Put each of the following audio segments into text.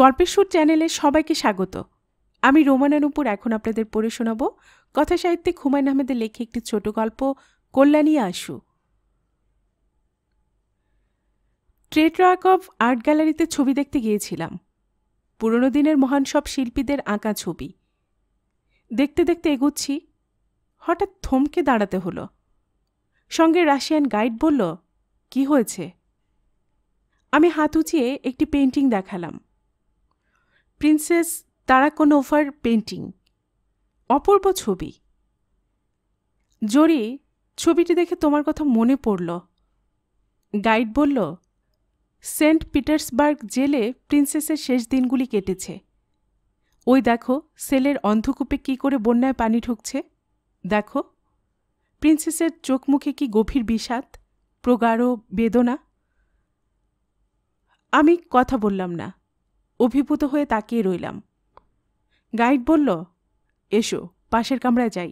গল্পের সুর চ্যানেলে সবাইকে স্বাগত আমি রোমানার উপর এখন আপনাদের পড়ে শোনাব কথাসাহিত্যিক হুমায়ুন আহমেদের লেখে একটি ছোট গল্প কল্যাণী আসু রক অফ আর্ট গ্যালারিতে ছবি দেখতে গিয়েছিলাম পুরনো দিনের মহান সব শিল্পীদের আঁকা ছবি দেখতে দেখতে এগুচ্ছি হঠাৎ থমকে দাঁড়াতে হলো সঙ্গে রাশিয়ান গাইড বলল কি হয়েছে আমি হাত উঁচিয়ে একটি পেন্টিং দেখালাম প্রিন্সেস তারা ওভার পেন্টিং অপূর্ব ছবি জরি ছবিটি দেখে তোমার কথা মনে পড়ল গাইড বলল সেন্ট পিটার্সবার্গ জেলে প্রিন্সেসের শেষ দিনগুলি কেটেছে ওই দেখো সেলের অন্ধকূপে কি করে বন্যায় পানি ঢুকছে দেখো প্রিন্সেসের চোখ মুখে কি গভীর বিষাদ প্রগাঢ় বেদনা আমি কথা বললাম না অভিভূত হয়ে তাকিয়ে রইলাম গাইড বলল এসো পাশের কামরায় যাই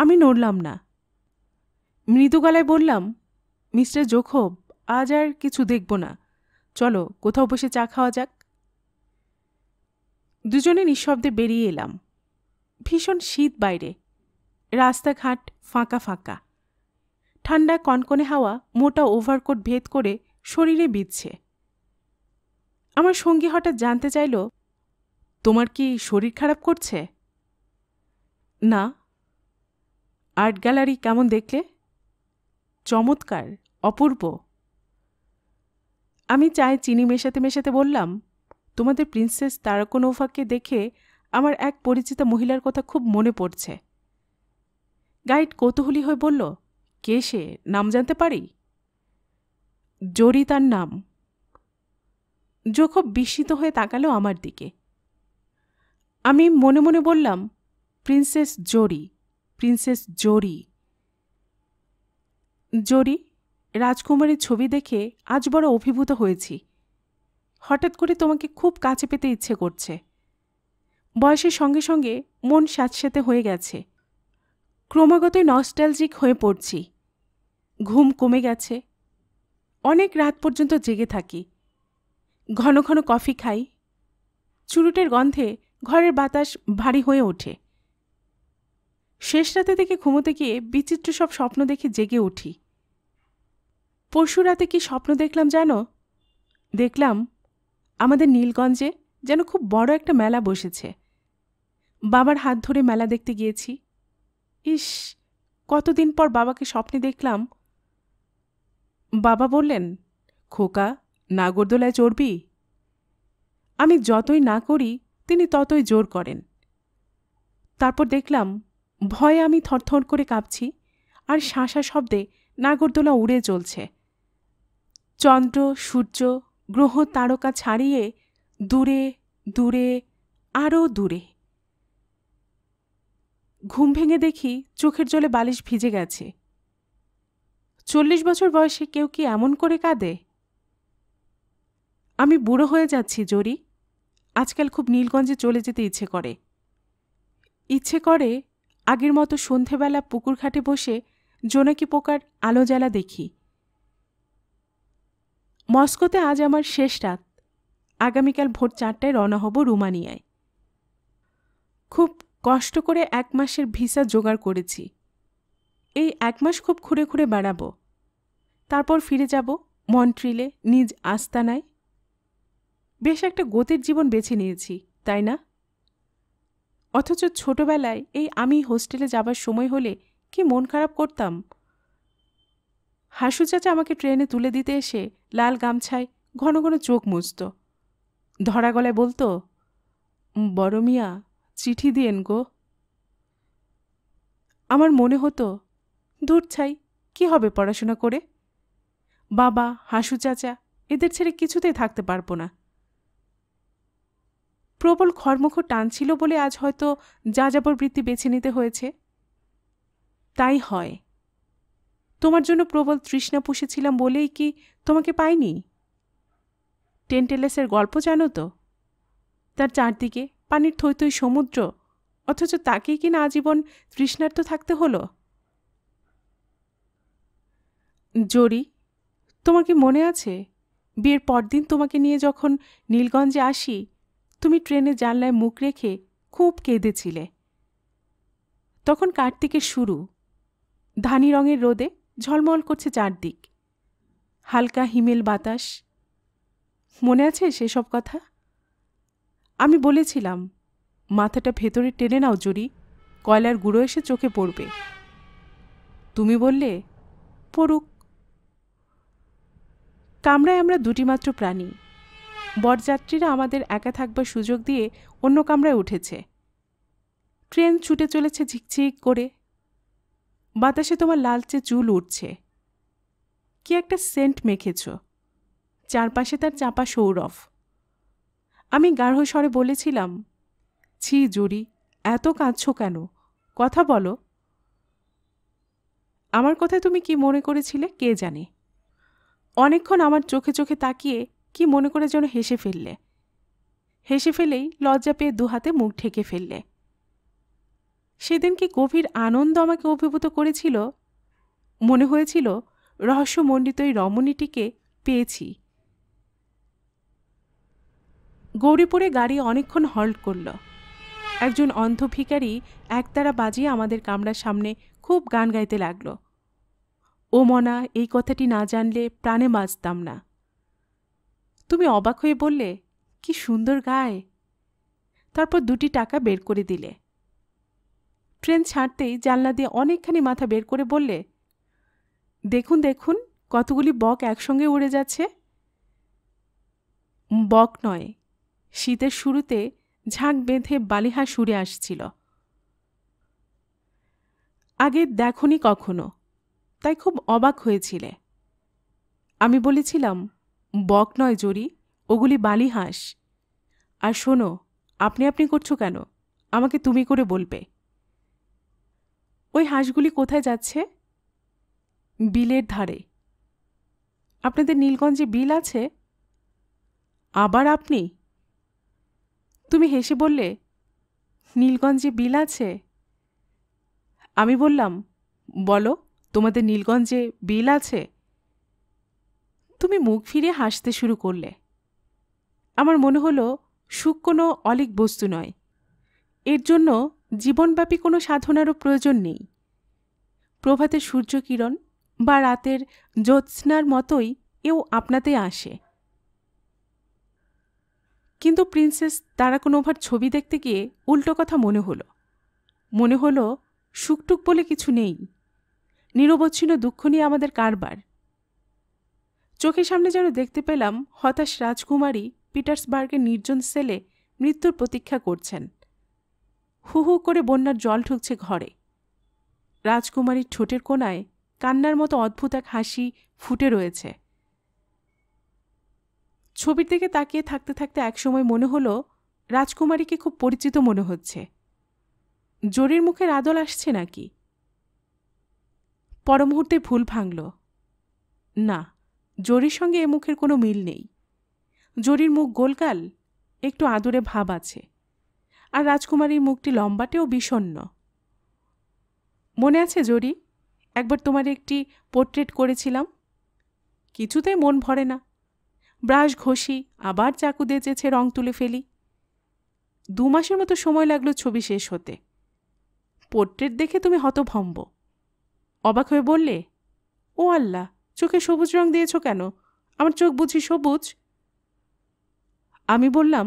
আমি নড়লাম না মৃদু গলায় বললাম মিস্টার জোখব আজ আর কিছু দেখব না চলো কোথাও বসে চা খাওয়া যাক দুজনে নিঃশব্দে বেরিয়ে এলাম ভীষণ শীত বাইরে রাস্তাঘাট ফাঁকা ফাঁকা ঠান্ডা কনকনে হাওয়া মোটা ওভারকোট ভেদ করে শরীরে বিঁধছে আমার সঙ্গী হঠাৎ জানতে চাইল তোমার কি শরীর খারাপ করছে না আর্ট গ্যালারি কেমন দেখলে চমৎকার অপূর্ব আমি চায় চিনি মেশাতে মেশাতে বললাম তোমাদের প্রিন্সেস তারাকোনোফাকে দেখে আমার এক পরিচিত মহিলার কথা খুব মনে পড়ছে গাইড কৌতূহলী হয়ে বলল কে সে নাম জানতে পারি জরি তার নাম খুব বিস্মিত হয়ে তাকালো আমার দিকে আমি মনে মনে বললাম প্রিন্সেস জোরি প্রিন্সেস জোরি জোরি রাজকুমারীর ছবি দেখে আজ বড় অভিভূত হয়েছি হঠাৎ করে তোমাকে খুব কাছে পেতে ইচ্ছে করছে বয়সের সঙ্গে সঙ্গে মন স্যাঁতস্যাঁতে হয়ে গেছে ক্রমাগত নস্টালজিক হয়ে পড়ছি ঘুম কমে গেছে অনেক রাত পর্যন্ত জেগে থাকি ঘন ঘন কফি খাই চুরুটের গন্ধে ঘরের বাতাস ভারী হয়ে ওঠে শেষ রাতে থেকে ঘুমোতে গিয়ে বিচিত্র সব স্বপ্ন দেখে জেগে উঠি পরশু রাতে কি স্বপ্ন দেখলাম জানো দেখলাম আমাদের নীলগঞ্জে যেন খুব বড় একটা মেলা বসেছে বাবার হাত ধরে মেলা দেখতে গিয়েছি ইস কতদিন পর বাবাকে স্বপ্নে দেখলাম বাবা বললেন খোকা নাগরদোলায় চড়বি আমি যতই না করি তিনি ততই জোর করেন তারপর দেখলাম ভয়ে আমি থরথর করে কাঁপছি আর শাঁসা শব্দে নাগরদোলা উড়ে চলছে চন্দ্র সূর্য গ্রহ তারকা ছাড়িয়ে দূরে দূরে আরও দূরে ঘুম ভেঙে দেখি চোখের জলে বালিশ ভিজে গেছে চল্লিশ বছর বয়সে কেউ কি এমন করে কাঁদে আমি বুড়ো হয়ে যাচ্ছি জরি আজকাল খুব নীলগঞ্জে চলে যেতে ইচ্ছে করে ইচ্ছে করে আগের মতো সন্ধেবেলা পুকুর ঘাটে বসে জোনাকি পোকার আলো জ্বালা দেখি মস্কোতে আজ আমার শেষ রাত আগামীকাল ভোর চারটায় রওনা হব রুমানিয়ায় খুব কষ্ট করে এক মাসের ভিসা জোগাড় করেছি এই এক মাস খুব ঘুরে ঘুরে বেড়াব তারপর ফিরে যাব মন্ট্রিলে নিজ আস্তানায় বেশ একটা গতির জীবন বেছে নিয়েছি তাই না অথচ ছোটবেলায় এই আমি হোস্টেলে যাবার সময় হলে কি মন খারাপ করতাম হাসু চাচা আমাকে ট্রেনে তুলে দিতে এসে লাল গামছায় ঘন ঘন চোখ মুছত ধরা গলায় বলতো বড় মিয়া চিঠি দিয়েন গো আমার মনে হতো দূর ছাই কি হবে পড়াশোনা করে বাবা হাসু চাচা এদের ছেড়ে কিছুতেই থাকতে পারবো না প্রবল টান টানছিল বলে আজ হয়তো যা যাবর বৃত্তি বেছে নিতে হয়েছে তাই হয় তোমার জন্য প্রবল তৃষ্ণা পুষেছিলাম বলেই কি তোমাকে পাইনি টেন্টেলেসের গল্প জানো তো তার চারদিকে পানির থইথই সমুদ্র অথচ তাকেই কি না আজীবন তৃষ্ণার্ত থাকতে হলো জরি তোমার কি মনে আছে বিয়ের পরদিন তোমাকে নিয়ে যখন নীলগঞ্জে আসি তুমি ট্রেনে জানলায় মুখ রেখে খুব কেঁদেছিলে তখন কার্তিকের শুরু ধানি রঙের রোদে ঝলমল করছে চারদিক হালকা হিমেল বাতাস মনে আছে সেসব কথা আমি বলেছিলাম মাথাটা ভেতরে টেনে নাও জুড়ি কয়লার গুঁড়ো এসে চোখে পড়বে তুমি বললে পড়ুক কামড়ায় আমরা দুটি মাত্র প্রাণী বরযাত্রীরা আমাদের একা থাকবার সুযোগ দিয়ে অন্য কামরায় উঠেছে ট্রেন ছুটে চলেছে ঝিকঝিক করে বাতাসে তোমার লালচে চুল উঠছে কি একটা সেন্ট মেখেছ চারপাশে তার চাপা সৌরভ আমি গাঢ় স্বরে বলেছিলাম ছি জুরি এত কাঁদছ কেন কথা বলো আমার কথা তুমি কি মনে করেছিলে কে জানে অনেকক্ষণ আমার চোখে চোখে তাকিয়ে কি মনে করে যেন হেসে ফেললে হেসে ফেলেই লজ্জা পেয়ে দুহাতে মুখ ঢেকে ফেললে সেদিন কি গভীর আনন্দ আমাকে অভিভূত করেছিল মনে হয়েছিল রহস্যমণ্ডিত এই রমণীটিকে পেয়েছি গৌরীপুরে গাড়ি অনেকক্ষণ হল্ট করল একজন অন্ধ ভিকারি একতারা বাজিয়ে আমাদের কামরার সামনে খুব গান গাইতে লাগল ও মনা এই কথাটি না জানলে প্রাণে বাঁচতাম না তুমি অবাক হয়ে বললে কি সুন্দর গায়ে তারপর দুটি টাকা বের করে দিলে ট্রেন ছাড়তেই জানলা দিয়ে অনেকখানি মাথা বের করে বললে দেখুন দেখুন কতগুলি বক একসঙ্গে উড়ে যাচ্ছে বক নয় শীতের শুরুতে ঝাঁক বেঁধে বালিহা সুরে আসছিল আগে দেখনি কখনো তাই খুব অবাক হয়েছিলে আমি বলেছিলাম বক নয় জরি ওগুলি বালি হাঁস আর শোনো আপনি আপনি করছো কেন আমাকে তুমি করে বলবে ওই হাঁসগুলি কোথায় যাচ্ছে বিলের ধারে আপনাদের নীলগঞ্জে বিল আছে আবার আপনি তুমি হেসে বললে নীলগঞ্জে বিল আছে আমি বললাম বলো তোমাদের নীলগঞ্জে বিল আছে তুমি মুখ ফিরে হাসতে শুরু করলে আমার মনে হলো সুখ কোনো অলিক বস্তু নয় এর জন্য জীবনব্যাপী কোনো সাধনারও প্রয়োজন নেই প্রভাতের সূর্যকিরণ বা রাতের জ্যোৎস্নার মতোই এও আপনাতে আসে কিন্তু প্রিন্সেস তারা কোনো ওভার ছবি দেখতে গিয়ে উল্টো কথা মনে হলো মনে হলো সুখটুক বলে কিছু নেই নিরবচ্ছিন্ন দুঃখ নিয়ে আমাদের কারবার চোখের সামনে যেন দেখতে পেলাম হতাশ রাজকুমারী পিটার্সবার্গের নির্জন সেলে মৃত্যুর প্রতীক্ষা করছেন হু হু করে বন্যার জল ঢুকছে ঘরে রাজকুমারীর ঠোঁটের কোনায় কান্নার মতো অদ্ভুত এক হাসি ফুটে রয়েছে ছবির দিকে তাকিয়ে থাকতে থাকতে একসময় মনে হলো রাজকুমারীকে খুব পরিচিত মনে হচ্ছে জোরের মুখে রাদল আসছে নাকি পরমুহূর্তে ভুল ভাঙল না জরির সঙ্গে এ মুখের কোনো মিল নেই জরির মুখ গোলকাল একটু আদরে ভাব আছে আর রাজকুমারীর মুখটি লম্বাটেও বিষণ্ন মনে আছে জরি একবার তোমার একটি পোর্ট্রেট করেছিলাম কিছুতেই মন ভরে না ব্রাশ ঘষি আবার চাকু দিয়ে চেছে রং তুলে ফেলি দু মাসের মতো সময় লাগলো ছবি শেষ হতে পোর্ট্রেট দেখে তুমি হতভম্ব অবাক হয়ে বললে ও আল্লাহ চোখে সবুজ রং দিয়েছ কেন আমার চোখ বুঝি সবুজ আমি বললাম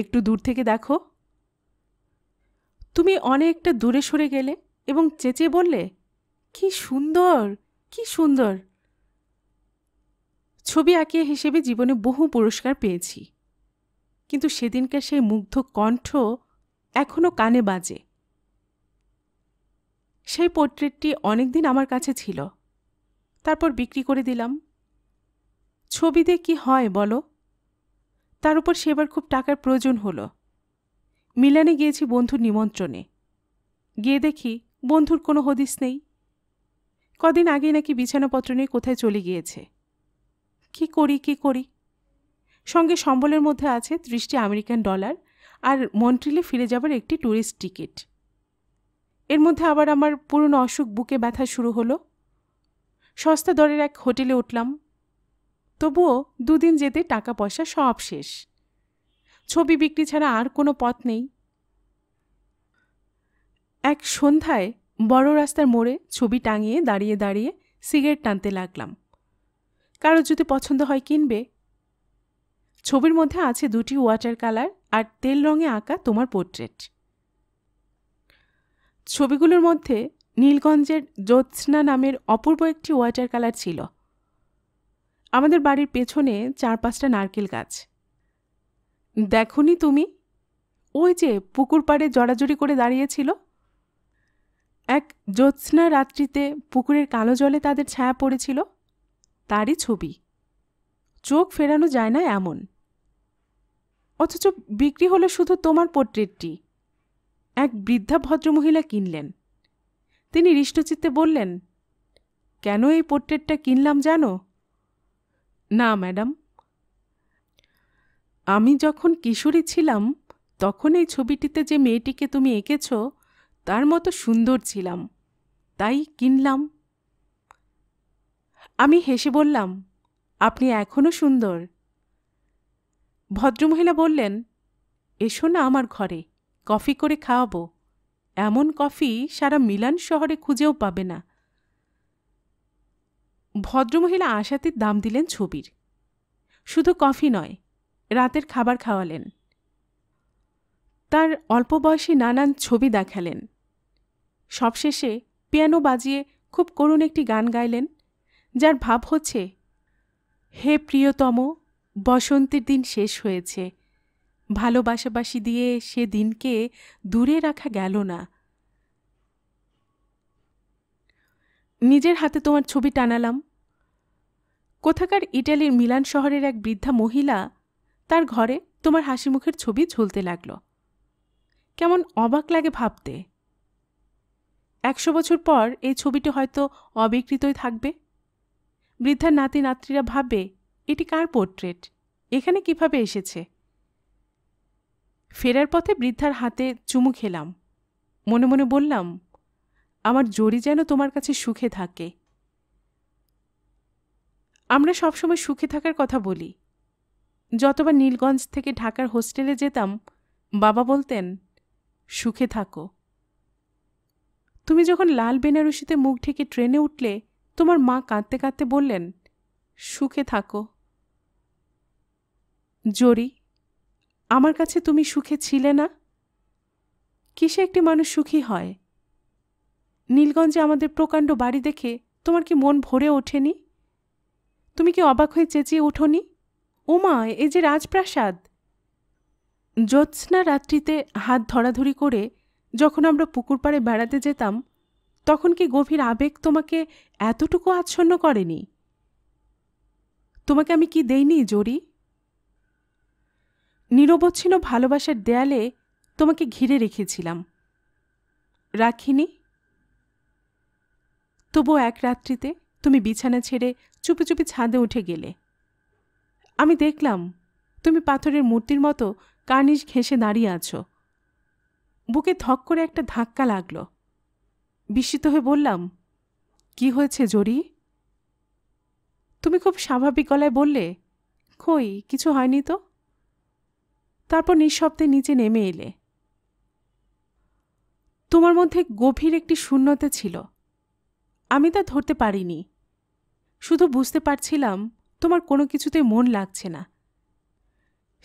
একটু দূর থেকে দেখো তুমি অনেকটা দূরে সরে গেলে এবং চেঁচিয়ে বললে কি সুন্দর কি সুন্দর ছবি আঁকিয়ে হিসেবে জীবনে বহু পুরস্কার পেয়েছি কিন্তু সেদিনকার সেই মুগ্ধ কণ্ঠ এখনও কানে বাজে সেই পোর্ট্রেটটি অনেকদিন আমার কাছে ছিল তারপর বিক্রি করে দিলাম ছবিতে কি হয় বলো তার উপর সেবার খুব টাকার প্রয়োজন হলো মিলানে গিয়েছি বন্ধুর নিমন্ত্রণে গিয়ে দেখি বন্ধুর কোনো হদিস নেই কদিন আগে নাকি বিছানাপত্র নিয়ে কোথায় চলে গিয়েছে কি করি কি করি সঙ্গে সম্বলের মধ্যে আছে ত্রিশটি আমেরিকান ডলার আর মন্ট্রিলে ফিরে যাবার একটি ট্যুরিস্ট টিকিট এর মধ্যে আবার আমার পুরনো অসুখ বুকে ব্যথা শুরু হলো সস্তা দরের এক হোটেলে উঠলাম তবুও দুদিন যেতে টাকা পয়সা সব শেষ ছবি বিক্রি ছাড়া আর কোনো পথ নেই এক সন্ধ্যায় বড় রাস্তার মোড়ে ছবি টাঙিয়ে দাঁড়িয়ে দাঁড়িয়ে সিগারেট টানতে লাগলাম কারো যদি পছন্দ হয় কিনবে ছবির মধ্যে আছে দুটি ওয়াটার কালার আর তেল রঙে আঁকা তোমার পোর্ট্রেট ছবিগুলোর মধ্যে নীলগঞ্জের জ্যোৎস্না নামের অপূর্ব একটি ওয়াটার কালার ছিল আমাদের বাড়ির পেছনে চার পাঁচটা নারকেল গাছ দেখনি তুমি ওই যে পুকুর পাড়ে জড়াজড়ি করে দাঁড়িয়েছিল এক জ্যোৎস্না রাত্রিতে পুকুরের কালো জলে তাদের ছায়া পড়েছিল তারই ছবি চোখ ফেরানো যায় না এমন অথচ বিক্রি হলো শুধু তোমার পোর্ট্রেটটি এক বৃদ্ধা ভদ্রমহিলা কিনলেন তিনি হৃষ্টচিত্তে বললেন কেন এই পোর্ট্রেটটা কিনলাম জানো না ম্যাডাম আমি যখন কিশোরী ছিলাম তখন এই ছবিটিতে যে মেয়েটিকে তুমি এঁকেছ তার মতো সুন্দর ছিলাম তাই কিনলাম আমি হেসে বললাম আপনি এখনও সুন্দর ভদ্রমহিলা বললেন এসো না আমার ঘরে কফি করে খাওয়াবো এমন কফি সারা মিলান শহরে খুঁজেও পাবে না ভদ্রমহিলা আশাতির দাম দিলেন ছবির শুধু কফি নয় রাতের খাবার খাওয়ালেন তার অল্প বয়সী নানান ছবি দেখালেন সবশেষে পিয়ানো বাজিয়ে খুব করুণ একটি গান গাইলেন যার ভাব হচ্ছে হে প্রিয়তম বসন্তের দিন শেষ হয়েছে ভালোবাসাবাসি দিয়ে সে দিনকে দূরে রাখা গেল না নিজের হাতে তোমার ছবি টানালাম কোথাকার ইটালির মিলান শহরের এক বৃদ্ধা মহিলা তার ঘরে তোমার হাসি মুখের ছবি ঝুলতে লাগল কেমন অবাক লাগে ভাবতে একশো বছর পর এই ছবিটি হয়তো অবিকৃতই থাকবে বৃদ্ধার নাতি নাত্রীরা ভাববে এটি কার পোর্ট্রেট এখানে কিভাবে এসেছে ফেরার পথে বৃদ্ধার হাতে চুমু খেলাম মনে মনে বললাম আমার জড়ি যেন তোমার কাছে সুখে থাকে আমরা সবসময় সুখে থাকার কথা বলি যতবার নীলগঞ্জ থেকে ঢাকার হোস্টেলে যেতাম বাবা বলতেন সুখে থাকো তুমি যখন লাল বেনারসিতে মুখ ঢেকে ট্রেনে উঠলে তোমার মা কাঁদতে কাঁদতে বললেন সুখে থাকো জরি আমার কাছে তুমি সুখে ছিলে না কিসে একটি মানুষ সুখী হয় নীলগঞ্জে আমাদের প্রকাণ্ড বাড়ি দেখে তোমার কি মন ভরে ওঠেনি তুমি কি অবাক হয়ে চেঁচিয়ে উঠোনি ওমা এ যে রাজপ্রাসাদ জ্যোৎস্না রাত্রিতে হাত ধরাধরি করে যখন আমরা পুকুর পাড়ে বেড়াতে যেতাম তখন কি গভীর আবেগ তোমাকে এতটুকু আচ্ছন্ন করেনি তোমাকে আমি কি দেইনি জরি নিরবচ্ছিন্ন ভালোবাসার দেয়ালে তোমাকে ঘিরে রেখেছিলাম রাখিনি তবু এক রাত্রিতে তুমি বিছানা ছেড়ে চুপি চুপি ছাদে উঠে গেলে আমি দেখলাম তুমি পাথরের মূর্তির মতো কার্নিশ ঘেঁষে দাঁড়িয়ে আছো বুকে ধক করে একটা ধাক্কা লাগল বিস্মিত হয়ে বললাম কি হয়েছে জরি তুমি খুব স্বাভাবিক গলায় বললে কই কিছু হয়নি তো তারপর নিঃশব্দে নিচে নেমে এলে তোমার মধ্যে গভীর একটি শূন্যতা ছিল আমি তা ধরতে পারিনি শুধু বুঝতে পারছিলাম তোমার কোনো কিছুতে মন লাগছে না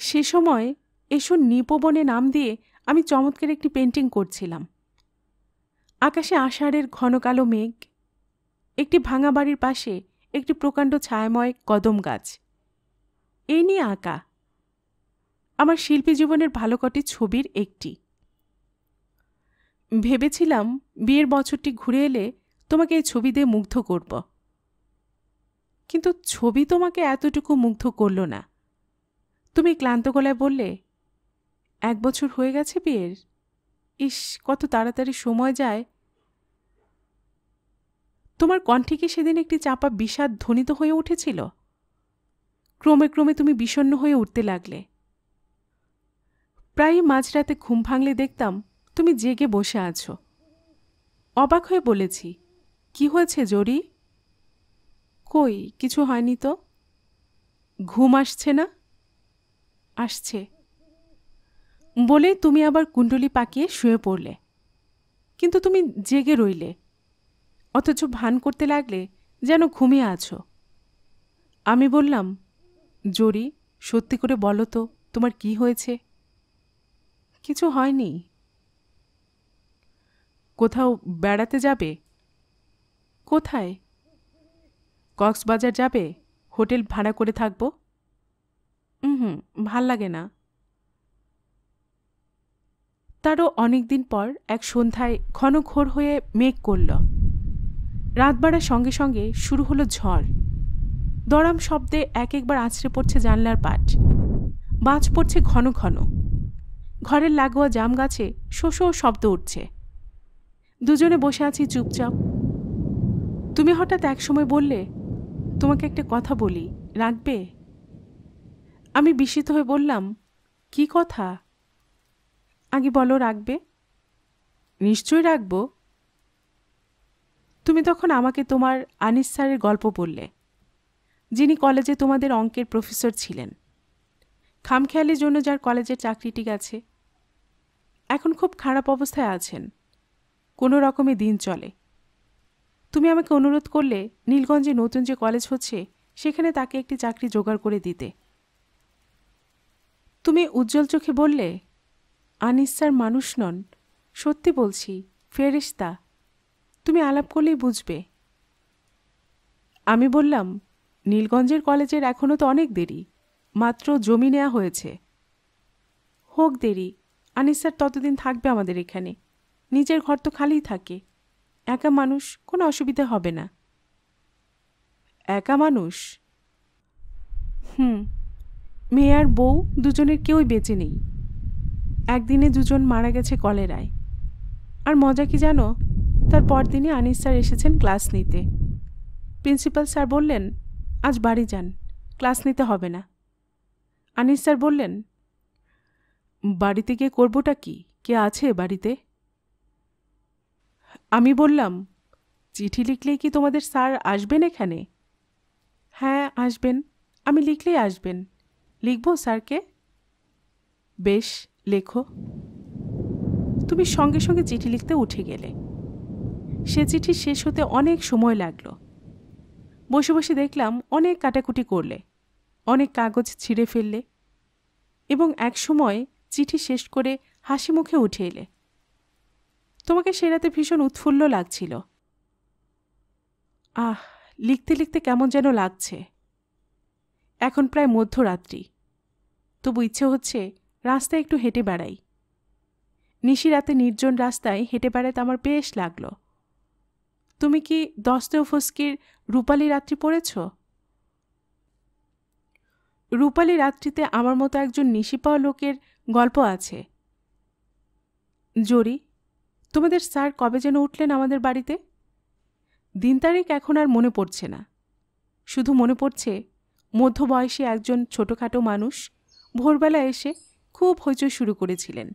সে সময় এসো নিপবনে নাম দিয়ে আমি চমৎকার একটি পেন্টিং করছিলাম আকাশে আষাঢ়ের ঘন কালো মেঘ একটি ভাঙা বাড়ির পাশে একটি প্রকাণ্ড ছায়াময় কদম গাছ এই নিয়ে আঁকা আমার শিল্পী জীবনের ভালো কটি ছবির একটি ভেবেছিলাম বিয়ের বছরটি ঘুরে এলে তোমাকে এই ছবি দিয়ে মুগ্ধ করব কিন্তু ছবি তোমাকে এতটুকু মুগ্ধ করল না তুমি ক্লান্ত গলায় বললে এক বছর হয়ে গেছে বিয়ের ইস কত তাড়াতাড়ি সময় যায় তোমার কণ্ঠে কি সেদিন একটি চাপা বিষাদ ধ্বনিত হয়ে উঠেছিল ক্রমে ক্রমে তুমি বিষণ্ন হয়ে উঠতে লাগলে প্রায়ই মাঝরাতে ঘুম ভাঙলে দেখতাম তুমি জেগে বসে আছো অবাক হয়ে বলেছি কি হয়েছে জরি কই কিছু হয়নি তো ঘুম আসছে না আসছে বলে তুমি আবার কুণ্ডলি পাকিয়ে শুয়ে পড়লে কিন্তু তুমি জেগে রইলে অথচ ভান করতে লাগলে যেন ঘুমিয়ে আছো আমি বললাম জরি সত্যি করে বলো তো তোমার কি হয়েছে কিছু হয়নি কোথাও বেড়াতে যাবে কোথায় কক্সবাজার যাবে হোটেল ভাড়া করে থাকব হুম ভাল লাগে না তারও অনেক দিন পর এক সন্ধ্যায় ঘনঘোর হয়ে মেঘ করল রাত বাড়ার সঙ্গে সঙ্গে শুরু হলো ঝড় দরাম শব্দে এক একবার আছড়ে পড়ছে জানলার পাট বাজ পড়ছে ঘন ঘন ঘরের লাগোয়া জাম গাছে শোষো শব্দ উঠছে দুজনে বসে আছি চুপচাপ তুমি হঠাৎ একসময় বললে তোমাকে একটা কথা বলি রাখবে আমি বিস্মিত হয়ে বললাম কি কথা আগে বলো রাখবে নিশ্চয় রাখব তুমি তখন আমাকে তোমার আনিস স্যারের গল্প বললে যিনি কলেজে তোমাদের অঙ্কের প্রফেসর ছিলেন খামখেয়ালির জন্য যার কলেজের চাকরিটি গেছে এখন খুব খারাপ অবস্থায় আছেন কোনো রকমে দিন চলে তুমি আমাকে অনুরোধ করলে নীলগঞ্জে নতুন যে কলেজ হচ্ছে সেখানে তাকে একটি চাকরি জোগাড় করে দিতে তুমি উজ্জ্বল চোখে বললে আনিস স্যার মানুষ নন সত্যি বলছি ফেরেশতা তুমি আলাপ করলেই বুঝবে আমি বললাম নীলগঞ্জের কলেজের এখনও তো অনেক দেরি মাত্র জমি নেওয়া হয়েছে হোক দেরি আনিস স্যার ততদিন থাকবে আমাদের এখানে নিজের ঘর তো খালিই থাকে একা মানুষ কোনো অসুবিধা হবে না একা মানুষ হুম মেয়ার বউ দুজনের কেউই বেঁচে নেই একদিনে দুজন মারা গেছে কলেরায় আর মজা কি জানো তার পরদিনই আনিস স্যার এসেছেন ক্লাস নিতে প্রিন্সিপাল স্যার বললেন আজ বাড়ি যান ক্লাস নিতে হবে না আনিস স্যার বললেন বাড়িতে গিয়ে করবোটা কি কে আছে বাড়িতে আমি বললাম চিঠি লিখলেই কি তোমাদের স্যার আসবেন এখানে হ্যাঁ আসবেন আমি লিখলেই আসবেন লিখবো স্যারকে বেশ লেখো তুমি সঙ্গে সঙ্গে চিঠি লিখতে উঠে গেলে সে চিঠি শেষ হতে অনেক সময় লাগলো বসে বসে দেখলাম অনেক কাটাকুটি করলে অনেক কাগজ ছিঁড়ে ফেললে এবং এক সময় চিঠি শেষ করে হাসি মুখে উঠে এলে তোমাকে সে রাতে ভীষণ উৎফুল্ল লাগছিল আহ লিখতে লিখতে কেমন যেন লাগছে এখন প্রায় মধ্যরাত্রি তবু ইচ্ছে হচ্ছে রাস্তায় একটু হেঁটে বেড়াই নিশি রাতে নির্জন রাস্তায় হেঁটে বেড়াতে আমার বেশ লাগলো তুমি কি দস্তেও ফস্কির রূপালী রাত্রি পড়েছো রূপালি রাত্রিতে আমার মতো একজন নিশি পাওয়া লোকের গল্প আছে জরি তোমাদের স্যার কবে যেন উঠলেন আমাদের বাড়িতে দিন তারিখ এখন আর মনে পড়ছে না শুধু মনে পড়ছে মধ্যবয়সী একজন ছোটোখাটো মানুষ ভোরবেলা এসে খুব হইচই শুরু করেছিলেন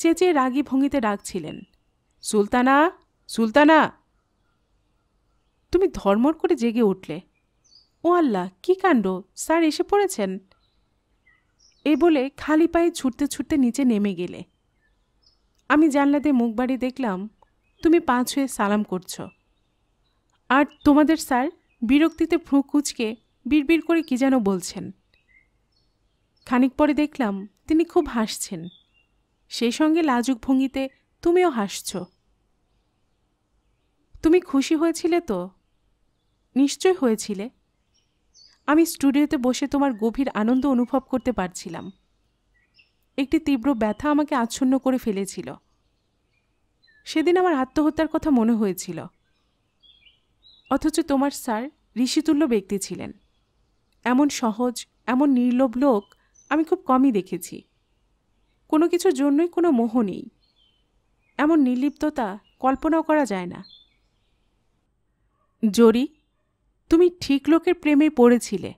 চেঁচিয়ে রাগি ভঙ্গিতে ডাকছিলেন সুলতানা সুলতানা তুমি ধর্মর করে জেগে উঠলে ও আল্লাহ কী কাণ্ড স্যার এসে পড়েছেন এ বলে খালি পায়ে ছুটতে ছুটতে নিচে নেমে গেলে আমি জানলাতে মুখ বাড়ি দেখলাম তুমি পাঁচ হয়ে সালাম করছো আর তোমাদের স্যার বিরক্তিতে ফুঁক কুচকে বিড়বিড় করে কী যেন বলছেন খানিক পরে দেখলাম তিনি খুব হাসছেন সেই সঙ্গে লাজুক ভঙ্গিতে তুমিও হাসছ তুমি খুশি হয়েছিলে তো নিশ্চয় হয়েছিলে আমি স্টুডিওতে বসে তোমার গভীর আনন্দ অনুভব করতে পারছিলাম একটি তীব্র ব্যথা আমাকে আচ্ছন্ন করে ফেলেছিল সেদিন আমার আত্মহত্যার কথা মনে হয়েছিল অথচ তোমার স্যার ঋষিতুল্য ব্যক্তি ছিলেন এমন সহজ এমন নির্লোভ লোক আমি খুব কমই দেখেছি কোনো কিছুর জন্যই কোনো মোহ নেই এমন নির্লিপ্ততা কল্পনাও করা যায় না জরি তুমি ঠিক লোকের প্রেমে পড়েছিলে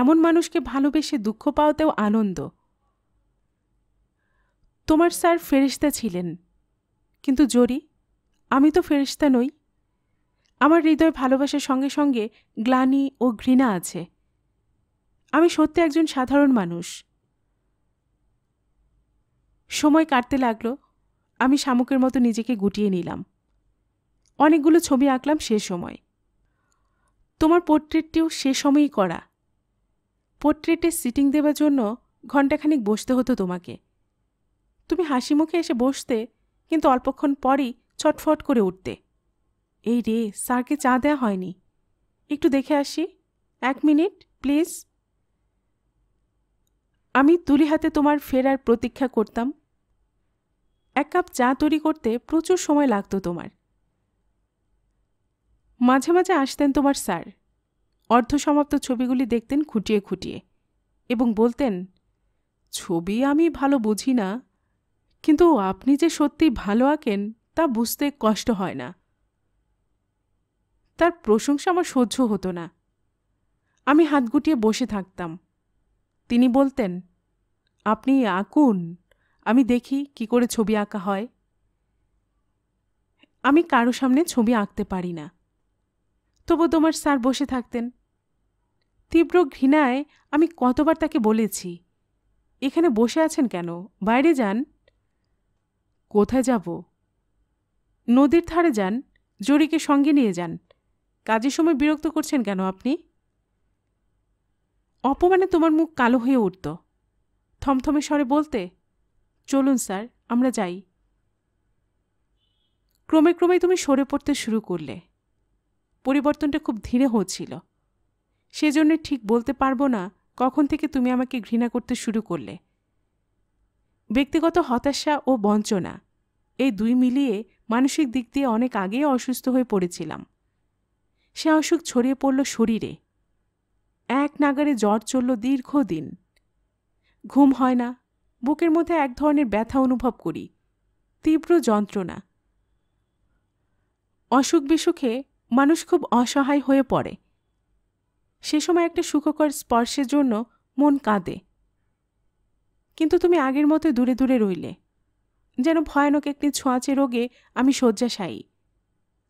এমন মানুষকে ভালোবেসে দুঃখ পাওতেও আনন্দ তোমার স্যার ফেরিস্তা ছিলেন কিন্তু জরি আমি তো ফেরিস্তা নই আমার হৃদয় ভালোবাসার সঙ্গে সঙ্গে গ্লানি ও ঘৃণা আছে আমি সত্যি একজন সাধারণ মানুষ সময় কাটতে লাগলো আমি শামুকের মতো নিজেকে গুটিয়ে নিলাম অনেকগুলো ছবি আঁকলাম সে সময় তোমার পোর্ট্রেটটিও সে সময়ই করা পোর্ট্রেটে সিটিং দেবার জন্য ঘণ্টাখানিক বসতে হতো তোমাকে তুমি হাসি মুখে এসে বসতে কিন্তু অল্পক্ষণ পরই ছটফট করে উঠতে এই রে স্যারকে চা দেয়া হয়নি একটু দেখে আসি এক মিনিট প্লিজ আমি তুলি হাতে তোমার ফেরার প্রতীক্ষা করতাম এক কাপ চা তৈরি করতে প্রচুর সময় লাগতো তোমার মাঝে মাঝে আসতেন তোমার স্যার অর্ধসমাপ্ত ছবিগুলি দেখতেন খুঁটিয়ে খুঁটিয়ে এবং বলতেন ছবি আমি ভালো বুঝি না কিন্তু আপনি যে সত্যি ভালো আঁকেন তা বুঝতে কষ্ট হয় না তার প্রশংসা আমার সহ্য হতো না আমি হাত গুটিয়ে বসে থাকতাম তিনি বলতেন আপনি আঁকুন আমি দেখি কি করে ছবি আঁকা হয় আমি কারো সামনে ছবি আঁকতে পারি না তবু তোমার স্যার বসে থাকতেন তীব্র ঘৃণায় আমি কতবার তাকে বলেছি এখানে বসে আছেন কেন বাইরে যান কোথায় যাব নদীর ধারে যান জরিকে সঙ্গে নিয়ে যান কাজের সময় বিরক্ত করছেন কেন আপনি অপমানে তোমার মুখ কালো হয়ে উঠত থমথমে স্বরে বলতে চলুন স্যার আমরা যাই ক্রমে ক্রমে তুমি সরে পড়তে শুরু করলে পরিবর্তনটা খুব ধীরে হচ্ছিল সেজন্য ঠিক বলতে পারবো না কখন থেকে তুমি আমাকে ঘৃণা করতে শুরু করলে ব্যক্তিগত হতাশা ও বঞ্চনা এই দুই মিলিয়ে মানসিক দিক দিয়ে অনেক আগেই অসুস্থ হয়ে পড়েছিলাম সে অসুখ ছড়িয়ে পড়ল শরীরে এক নাগারে জ্বর চলল দীর্ঘদিন ঘুম হয় না বুকের মধ্যে এক ধরনের ব্যথা অনুভব করি তীব্র যন্ত্রণা অসুখ বিসুখে মানুষ খুব অসহায় হয়ে পড়ে সে সময় একটা সুখকর স্পর্শের জন্য মন কাঁদে কিন্তু তুমি আগের মতো দূরে দূরে রইলে যেন ভয়ানক একটি ছোঁয়াচে রোগে আমি শয্যাশায়ী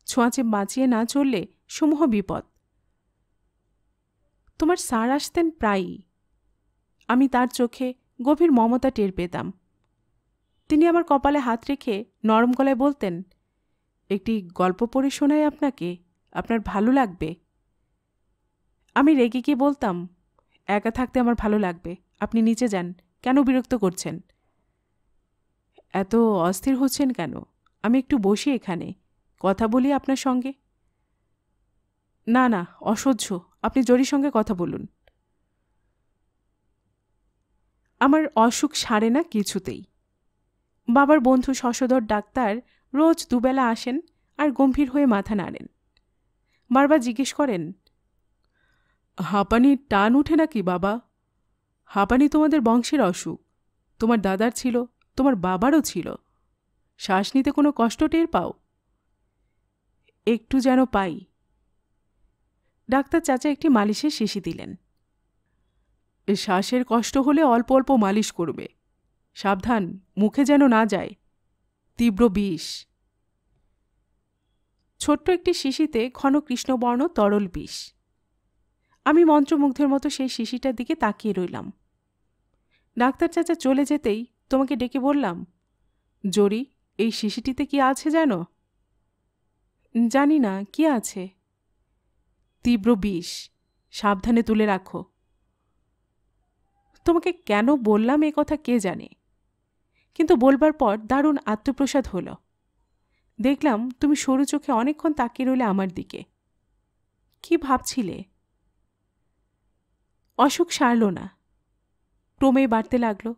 ছোঁয়াচে বাঁচিয়ে না চললে সমূহ বিপদ তোমার স্যার আসতেন প্রায়ই আমি তার চোখে গভীর মমতা টের পেতাম তিনি আমার কপালে হাত রেখে নরম গলায় বলতেন একটি গল্প পড়ে শোনায় আপনাকে আপনার ভালো লাগবে আমি রেগে গিয়ে বলতাম একা থাকতে আমার ভালো লাগবে আপনি নিচে যান কেন বিরক্ত করছেন এত অস্থির হচ্ছেন কেন আমি একটু বসি এখানে কথা বলি আপনার সঙ্গে না না অসহ্য আপনি জরির সঙ্গে কথা বলুন আমার অসুখ সারে না কিছুতেই বাবার বন্ধু শশধর ডাক্তার রোজ দুবেলা আসেন আর গম্ভীর হয়ে মাথা নাড়েন বারবার জিজ্ঞেস করেন হাঁপানির টান উঠে নাকি বাবা হাঁপানি তোমাদের বংশের অসুখ তোমার দাদার ছিল তোমার বাবারও ছিল শ্বাস নিতে কোনো কষ্ট টের পাও একটু যেন পাই ডাক্তার চাচা একটি মালিশের শিশি দিলেন শ্বাসের কষ্ট হলে অল্প অল্প মালিশ করবে সাবধান মুখে যেন না যায় তীব্র বিষ ছোট্ট একটি শিশিতে ঘন কৃষ্ণবর্ণ তরল বিষ আমি মন্ত্রমুগ্ধের মতো সেই শিশিটার দিকে তাকিয়ে রইলাম ডাক্তার চাচা চলে যেতেই তোমাকে ডেকে বললাম জরি এই শিশিটিতে কি আছে জানো জানি না কি আছে তীব্র বিষ সাবধানে তুলে রাখো তোমাকে কেন বললাম এ কথা কে জানে কিন্তু বলবার পর দারুণ আত্মপ্রসাদ হলো দেখলাম তুমি সরু চোখে অনেকক্ষণ তাকিয়ে রইলে আমার দিকে কি ভাবছিলে অসুখ সারল না ক্রমে বাড়তে লাগলো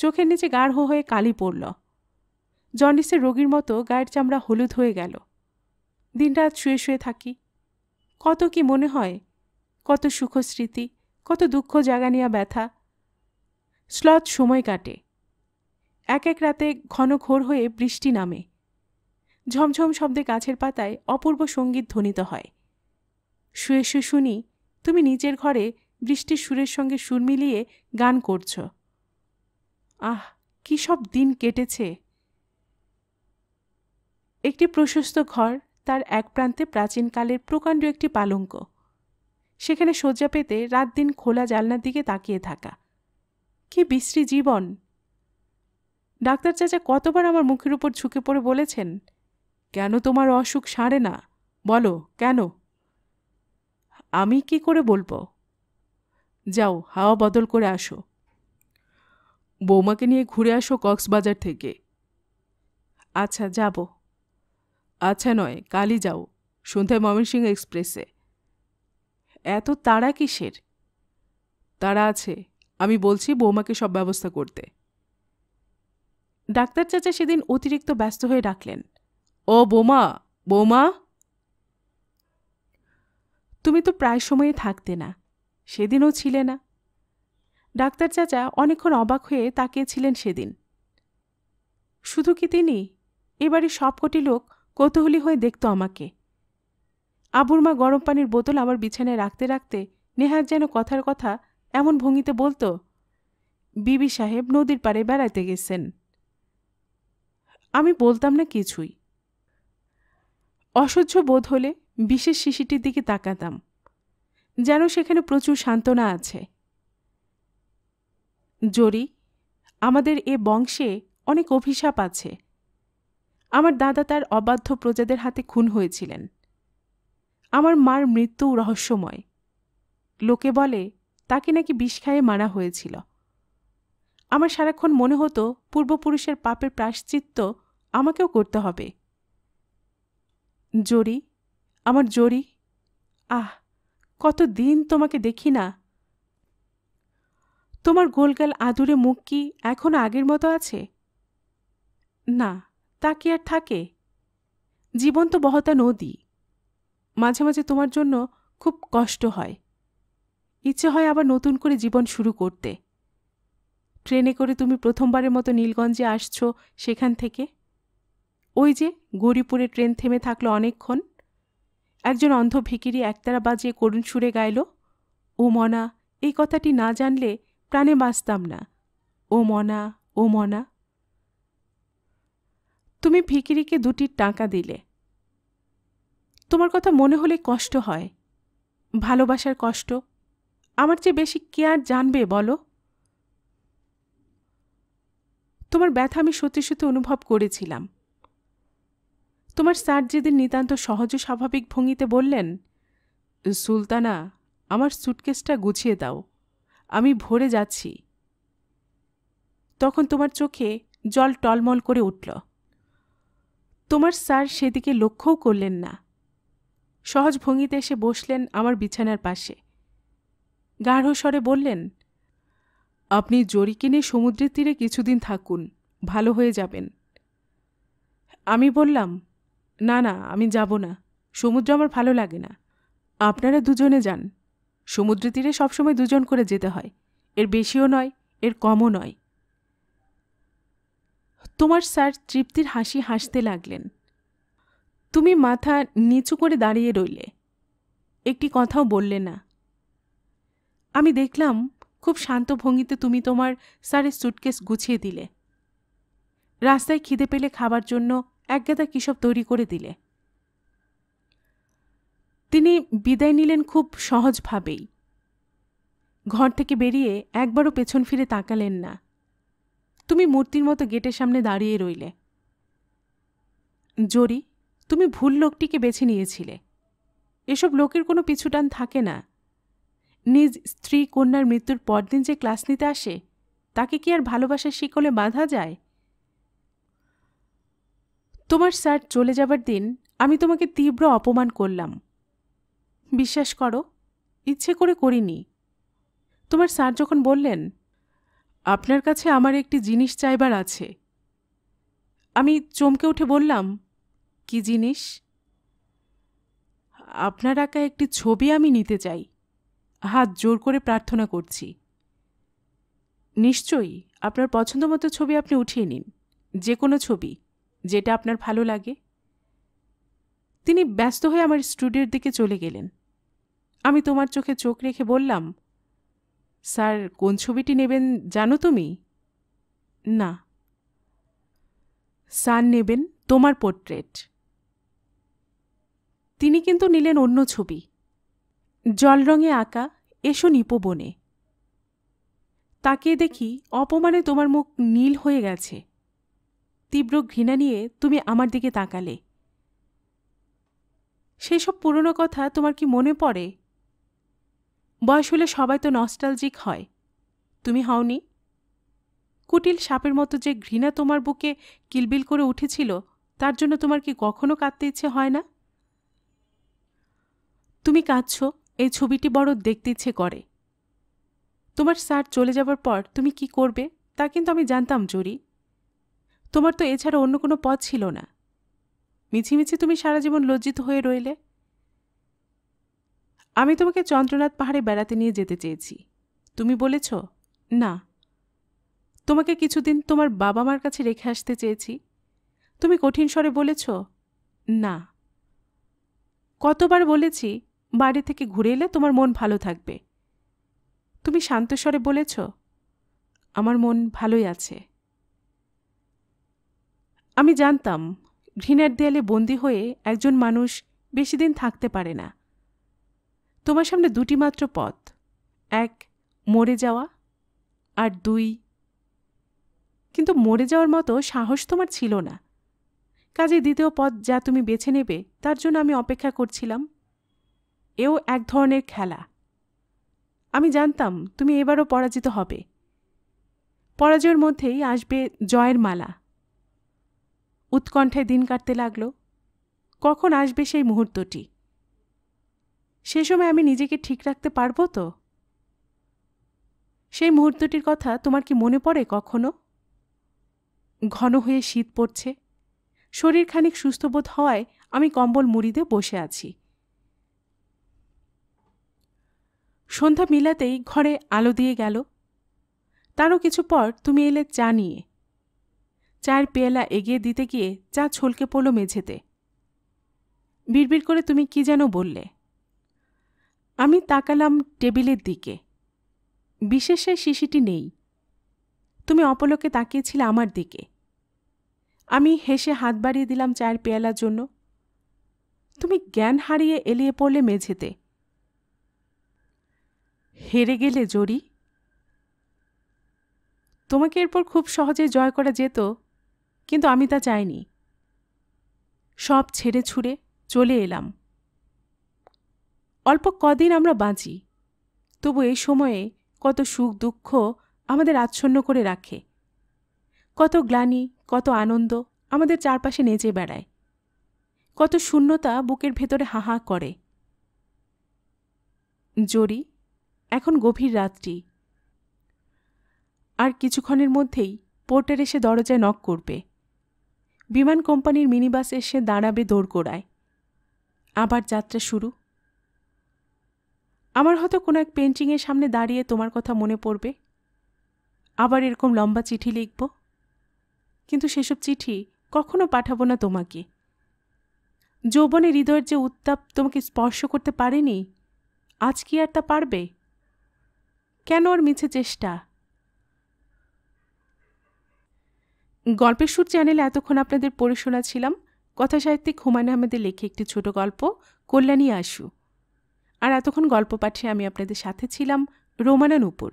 চোখের নিচে গাঢ় হয়ে কালি পড়ল জন্ডিসের রোগীর মতো গায়ের চামড়া হলুদ হয়ে গেল দিনরাত শুয়ে শুয়ে থাকি কত কি মনে হয় কত সুখ স্মৃতি কত দুঃখ জাগা নিয়া ব্যথা স্লথ সময় কাটে এক এক রাতে ঘন ঘোর হয়ে বৃষ্টি নামে ঝমঝম শব্দে গাছের পাতায় অপূর্ব সঙ্গীত ধ্বনিত হয় শুয়ে শুয়ে শুনি তুমি নিজের ঘরে বৃষ্টির সুরের সঙ্গে সুর মিলিয়ে গান করছ আহ কী সব দিন কেটেছে একটি প্রশস্ত ঘর তার এক প্রান্তে প্রাচীনকালের প্রকাণ্ড একটি পালঙ্ক সেখানে শয্যা পেতে রাত দিন খোলা জালনার দিকে তাকিয়ে থাকা কি বিশ্রী জীবন ডাক্তার চাচা কতবার আমার মুখের উপর ঝুঁকে পড়ে বলেছেন কেন তোমার অসুখ সারে না বলো কেন আমি কি করে বলবো যাও হাওয়া বদল করে আসো বৌমাকে নিয়ে ঘুরে আসো কক্সবাজার থেকে আচ্ছা যাব আচ্ছা নয় কালই যাও সন্ধ্যায় ময়মনসিংহ এক্সপ্রেসে এত তাড়া কিসের তারা আছে আমি বলছি বৌমাকে সব ব্যবস্থা করতে ডাক্তার চাচা সেদিন অতিরিক্ত ব্যস্ত হয়ে ডাকলেন ও বোমা বোমা তুমি তো প্রায় সময়ে থাকতে না সেদিনও ছিলে না ডাক্তার চাচা অনেকক্ষণ অবাক হয়ে তাকিয়েছিলেন সেদিন শুধু কি তিনি এবারে সবকটি লোক কৌতূহলী হয়ে দেখত আমাকে আবুর মা গরম পানির বোতল আমার বিছানায় রাখতে রাখতে নেহার যেন কথার কথা এমন ভঙ্গিতে বলতো বিবি সাহেব নদীর পাড়ে বেড়াইতে গেছেন আমি বলতাম না কিছুই অসহ্য বোধ হলে বিশেষ শিশিটির দিকে তাকাতাম যেন সেখানে প্রচুর সান্ত্বনা আছে জরি আমাদের এ বংশে অনেক অভিশাপ আছে আমার দাদা তার অবাধ্য প্রজাদের হাতে খুন হয়েছিলেন আমার মার মৃত্যু রহস্যময় লোকে বলে তাকে নাকি বিষ খায়ে মারা হয়েছিল আমার সারাক্ষণ মনে হতো পূর্বপুরুষের পাপের প্রাশ্চিত্য আমাকেও করতে হবে জরি আমার জরি আহ কত দিন তোমাকে দেখি না তোমার গোলগাল আদুরে মুখ কি এখন আগের মতো আছে না তা কি আর থাকে জীবন তো বহতা নদী মাঝে মাঝে তোমার জন্য খুব কষ্ট হয় ইচ্ছে হয় আবার নতুন করে জীবন শুরু করতে ট্রেনে করে তুমি প্রথমবারের মতো নীলগঞ্জে আসছো সেখান থেকে ওই যে গৌরীপুরে ট্রেন থেমে থাকলো অনেকক্ষণ একজন অন্ধ ভিকিরি একতারা বাজিয়ে করুণ সুরে গাইল ও মনা এই কথাটি না জানলে প্রাণে বাঁচতাম না ও মনা ও মনা তুমি ভিকিরিকে দুটি টাকা দিলে তোমার কথা মনে হলে কষ্ট হয় ভালোবাসার কষ্ট আমার চেয়ে বেশি কে আর জানবে বলো তোমার ব্যথা আমি সত্যি সত্যি অনুভব করেছিলাম তোমার স্যার যেদিন নিতান্ত সহজ স্বাভাবিক ভঙ্গিতে বললেন সুলতানা আমার সুটকেসটা গুছিয়ে দাও আমি ভরে যাচ্ছি তখন তোমার চোখে জল টলমল করে উঠল তোমার স্যার সেদিকে লক্ষ্যও করলেন না সহজ ভঙ্গিতে এসে বসলেন আমার বিছানার পাশে গাঢ় স্বরে বললেন আপনি জড়ি কিনে সমুদ্রের তীরে কিছুদিন থাকুন ভালো হয়ে যাবেন আমি বললাম না না আমি যাব না সমুদ্র আমার ভালো লাগে না আপনারা দুজনে যান সমুদ্র তীরে সবসময় দুজন করে যেতে হয় এর বেশিও নয় এর কমও নয় তোমার স্যার তৃপ্তির হাসি হাসতে লাগলেন তুমি মাথা নিচু করে দাঁড়িয়ে রইলে একটি কথাও বললে না আমি দেখলাম খুব শান্ত ভঙ্গিতে তুমি তোমার স্যারের সুটকেস গুছিয়ে দিলে রাস্তায় খিদে পেলে খাবার জন্য একগাদা কিসব তৈরি করে দিলে তিনি বিদায় নিলেন খুব সহজভাবেই ঘর থেকে বেরিয়ে একবারও পেছন ফিরে তাকালেন না তুমি মূর্তির মতো গেটের সামনে দাঁড়িয়ে রইলে জরি তুমি ভুল লোকটিকে বেছে নিয়েছিলে এসব লোকের কোনো পিছুটান থাকে না নিজ স্ত্রী কন্যার মৃত্যুর পরদিন যে ক্লাস নিতে আসে তাকে কি আর ভালোবাসার শিকলে বাঁধা যায় তোমার স্যার চলে যাবার দিন আমি তোমাকে তীব্র অপমান করলাম বিশ্বাস করো ইচ্ছে করে করিনি তোমার স্যার যখন বললেন আপনার কাছে আমার একটি জিনিস চাইবার আছে আমি চমকে উঠে বললাম কি জিনিস আপনার আঁকা একটি ছবি আমি নিতে চাই হাত জোর করে প্রার্থনা করছি নিশ্চয়ই আপনার পছন্দ মতো ছবি আপনি উঠিয়ে নিন যে কোনো ছবি যেটা আপনার ভালো লাগে তিনি ব্যস্ত হয়ে আমার স্টুডিওর দিকে চলে গেলেন আমি তোমার চোখে চোখ রেখে বললাম স্যার কোন ছবিটি নেবেন জানো তুমি না স্যার নেবেন তোমার পোর্ট্রেট তিনি কিন্তু নিলেন অন্য ছবি জল রঙে আঁকা এসো নিপো বনে তাকে দেখি অপমানে তোমার মুখ নীল হয়ে গেছে তীব্র ঘৃণা নিয়ে তুমি আমার দিকে তাকালে সেসব পুরনো কথা তোমার কি মনে পড়ে বয়স হলে সবাই তো নস্টালজিক হয় তুমি হাওনি কুটিল সাপের মতো যে ঘৃণা তোমার বুকে কিলবিল করে উঠেছিল তার জন্য তোমার কি কখনো কাঁদতে ইচ্ছে হয় না তুমি কাঁদছ এই ছবিটি বড় দেখতে ইচ্ছে করে তোমার স্যার চলে যাবার পর তুমি কি করবে তা কিন্তু আমি জানতাম জরি তোমার তো এছাড়া অন্য কোনো পথ ছিল না মিছিমিছি তুমি সারা জীবন লজ্জিত হয়ে রইলে আমি তোমাকে চন্দ্রনাথ পাহাড়ে বেড়াতে নিয়ে যেতে চেয়েছি তুমি বলেছ না তোমাকে কিছুদিন তোমার বাবা মার কাছে রেখে আসতে চেয়েছি তুমি কঠিন স্বরে বলেছ না কতবার বলেছি বাড়ি থেকে ঘুরে এলে তোমার মন ভালো থাকবে তুমি শান্ত স্বরে বলেছ আমার মন ভালোই আছে আমি জানতাম ঘৃণার দেয়ালে বন্দী হয়ে একজন মানুষ বেশি দিন থাকতে পারে না তোমার সামনে দুটি মাত্র পথ এক মরে যাওয়া আর দুই কিন্তু মরে যাওয়ার মতো সাহস তোমার ছিল না কাজে দ্বিতীয় পথ যা তুমি বেছে নেবে তার জন্য আমি অপেক্ষা করছিলাম এও এক ধরনের খেলা আমি জানতাম তুমি এবারও পরাজিত হবে পরাজয়ের মধ্যেই আসবে জয়ের মালা উৎকণ্ঠায় দিন কাটতে লাগল কখন আসবে সেই মুহূর্তটি সে সময় আমি নিজেকে ঠিক রাখতে পারবো তো সেই মুহূর্তটির কথা তোমার কি মনে পড়ে কখনো ঘন হয়ে শীত পড়ছে শরীর খানিক সুস্থবোধ হওয়ায় আমি কম্বল মুড়িতে বসে আছি সন্ধ্যা মিলাতেই ঘরে আলো দিয়ে গেল তারও কিছু পর তুমি এলে চা নিয়ে চায়ের পেয়ালা এগিয়ে দিতে গিয়ে চা ছলকে পড়ল মেঝেতে বিড়বিড় করে তুমি কি যেন বললে আমি তাকালাম টেবিলের দিকে বিশেষ শিশিটি নেই তুমি অপলকে তাকিয়েছিলে আমার দিকে আমি হেসে হাত বাড়িয়ে দিলাম চায়ের পেয়ালার জন্য তুমি জ্ঞান হারিয়ে এলিয়ে পড়লে মেঝেতে হেরে গেলে জরি তোমাকে এরপর খুব সহজে জয় করা যেত কিন্তু আমি তা চাইনি সব ছেড়ে ছুড়ে চলে এলাম অল্প কদিন আমরা বাঁচি তবু এই সময়ে কত সুখ দুঃখ আমাদের আচ্ছন্ন করে রাখে কত গ্লানি কত আনন্দ আমাদের চারপাশে নেচে বেড়ায় কত শূন্যতা বুকের ভেতরে হাহা করে জরি এখন গভীর রাত্রি আর কিছুক্ষণের মধ্যেই পোর্টের এসে দরজায় নক করবে বিমান কোম্পানির মিনিবাস এসে দাঁড়াবে দোরগোড়ায় আবার যাত্রা শুরু আমার হয়তো কোনো এক পেন্টিংয়ের সামনে দাঁড়িয়ে তোমার কথা মনে পড়বে আবার এরকম লম্বা চিঠি লিখব কিন্তু সেসব চিঠি কখনো পাঠাবো না তোমাকে যৌবনে হৃদয়ের যে উত্তাপ তোমাকে স্পর্শ করতে পারেনি আজ কি আর তা পারবে কেন ওর মিছে চেষ্টা গল্পের সুর চ্যানেলে এতক্ষণ আপনাদের পড়ে শোনাছিলাম কথাসাহিত্যিক হুমায়ুন আহমেদের লেখে একটি ছোট গল্প কল্যাণী আশু আর এতক্ষণ গল্প পাঠে আমি আপনাদের সাথে ছিলাম রোমানা নূপুর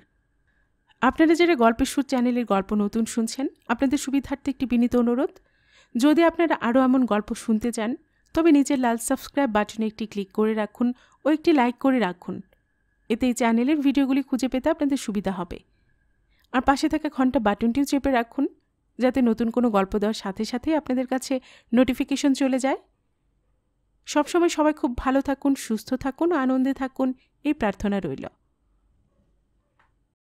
আপনারা যারা গল্পের সুর চ্যানেলের গল্প নতুন শুনছেন আপনাদের সুবিধার্থে একটি বিনীত অনুরোধ যদি আপনারা আরও এমন গল্প শুনতে চান তবে নিচের লাল সাবস্ক্রাইব বাটনে একটি ক্লিক করে রাখুন ও একটি লাইক করে রাখুন এতে এই চ্যানেলের ভিডিওগুলি খুঁজে পেতে আপনাদের সুবিধা হবে আর পাশে থাকা ঘন্টা বাটনটিও চেপে রাখুন যাতে নতুন কোনো গল্প দেওয়ার সাথে সাথেই আপনাদের কাছে নোটিফিকেশন চলে যায় সবসময় সবাই খুব ভালো থাকুন সুস্থ থাকুন আনন্দে থাকুন এই প্রার্থনা রইল